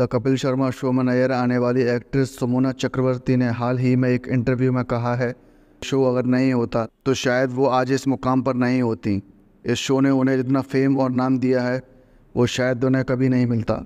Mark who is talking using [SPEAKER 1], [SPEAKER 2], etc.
[SPEAKER 1] the Kapil Sharma show में नजर आने वाली एक्ट्रेस सुमोना चक्रवर्ती ने हाल ही में एक इंटरव्यू में कहा है शो अगर नहीं होता तो शायद वो आज इस मुकाम पर नहीं होती इस शो ने उन्हें जितना फेम और नाम दिया है वो शायद उन्हें कभी नहीं मिलता